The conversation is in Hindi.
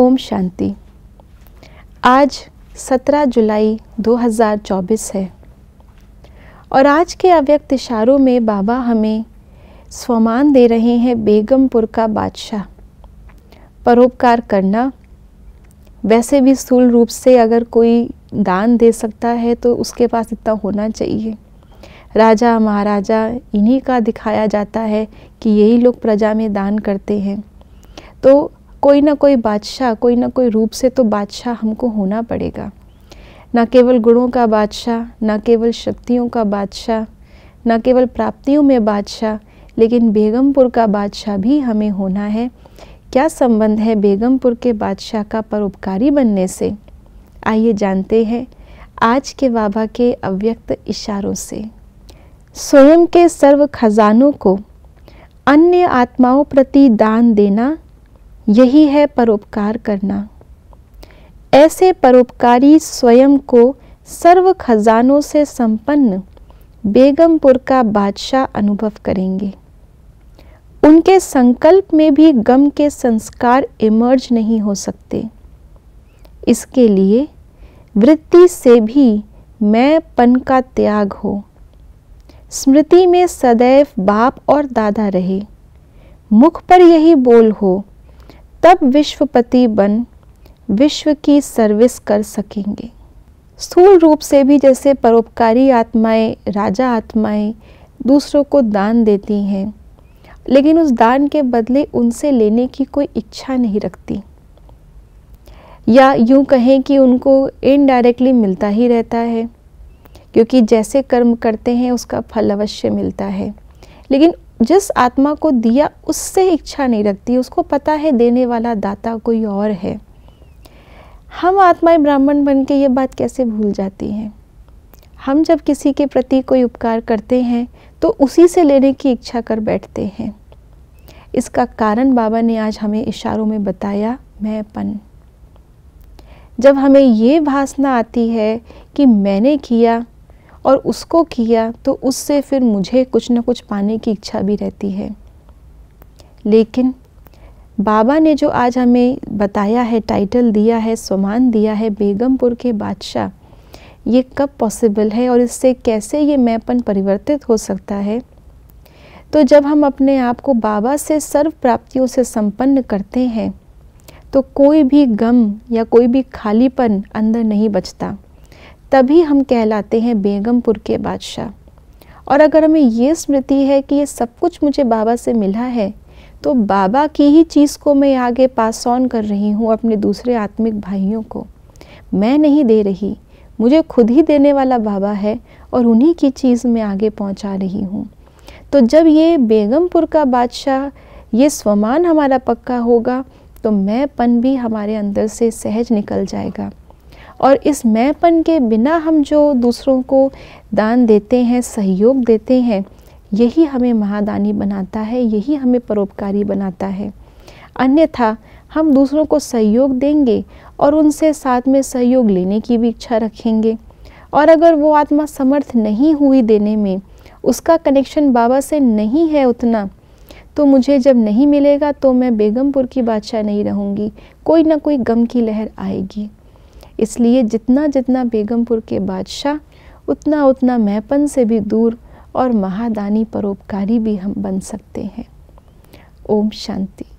ओम शांति आज 17 जुलाई 2024 है और आज के अव्यक्त इशारों में बाबा हमें स्वमान दे रहे हैं बेगमपुर का बादशाह परोपकार करना वैसे भी स्थूल रूप से अगर कोई दान दे सकता है तो उसके पास इतना होना चाहिए राजा महाराजा इन्हीं का दिखाया जाता है कि यही लोग प्रजा में दान करते हैं तो कोई ना कोई बादशाह कोई ना कोई रूप से तो बादशाह हमको होना पड़ेगा ना केवल गुणों का बादशाह ना केवल शक्तियों का बादशाह ना केवल प्राप्तियों में बादशाह लेकिन बेगमपुर का बादशाह भी हमें होना है क्या संबंध है बेगमपुर के बादशाह का परोपकारी बनने से आइए जानते हैं आज के बाबा के अव्यक्त इशारों से स्वयं के सर्व खजानों को अन्य आत्माओं प्रति दान देना यही है परोपकार करना ऐसे परोपकारी स्वयं को सर्व खजानों से संपन्न बेगमपुर का बादशाह अनुभव करेंगे उनके संकल्प में भी गम के संस्कार इमर्ज नहीं हो सकते इसके लिए वृत्ति से भी मैं पन का त्याग हो स्मृति में सदैव बाप और दादा रहे मुख पर यही बोल हो तब विश्वपति बन विश्व की सर्विस कर सकेंगे स्थूल रूप से भी जैसे परोपकारी आत्माएं राजा आत्माएं दूसरों को दान देती हैं लेकिन उस दान के बदले उनसे लेने की कोई इच्छा नहीं रखती या यूं कहें कि उनको इनडायरेक्टली मिलता ही रहता है क्योंकि जैसे कर्म करते हैं उसका फल अवश्य मिलता है लेकिन जिस आत्मा को दिया उससे इच्छा नहीं रखती उसको पता है देने वाला दाता कोई और है हम आत्माएं ब्राह्मण बन के ये बात कैसे भूल जाती हैं हम जब किसी के प्रति कोई उपकार करते हैं तो उसी से लेने की इच्छा कर बैठते हैं इसका कारण बाबा ने आज हमें इशारों में बताया मैंपन जब हमें ये भासना आती है कि मैंने किया और उसको किया तो उससे फिर मुझे कुछ ना कुछ पाने की इच्छा भी रहती है लेकिन बाबा ने जो आज हमें बताया है टाइटल दिया है समान दिया है बेगमपुर के बादशाह ये कब पॉसिबल है और इससे कैसे ये मैपन परिवर्तित हो सकता है तो जब हम अपने आप को बाबा से सर्व प्राप्तियों से संपन्न करते हैं तो कोई भी गम या कोई भी खालीपन अंदर नहीं बचता तभी हम कहलाते हैं बेगमपुर के बादशाह और अगर हमें ये स्मृति है कि ये सब कुछ मुझे बाबा से मिला है तो बाबा की ही चीज़ को मैं आगे पास ऑन कर रही हूँ अपने दूसरे आत्मिक भाइयों को मैं नहीं दे रही मुझे खुद ही देने वाला बाबा है और उन्हीं की चीज़ मैं आगे पहुँचा रही हूँ तो जब ये बेगमपुर का बादशाह ये स्वमान हमारा पक्का होगा तो मैं पन भी हमारे अंदर से सहज निकल जाएगा और इस मैंपन के बिना हम जो दूसरों को दान देते हैं सहयोग देते हैं यही हमें महादानी बनाता है यही हमें परोपकारी बनाता है अन्यथा हम दूसरों को सहयोग देंगे और उनसे साथ में सहयोग लेने की भी इच्छा रखेंगे और अगर वो आत्मा समर्थ नहीं हुई देने में उसका कनेक्शन बाबा से नहीं है उतना तो मुझे जब नहीं मिलेगा तो मैं बेगमपुर की बादशाह नहीं रहूँगी कोई ना कोई गम की लहर आएगी इसलिए जितना जितना बेगमपुर के बादशाह उतना उतना महपन से भी दूर और महादानी परोपकारी भी हम बन सकते हैं ओम शांति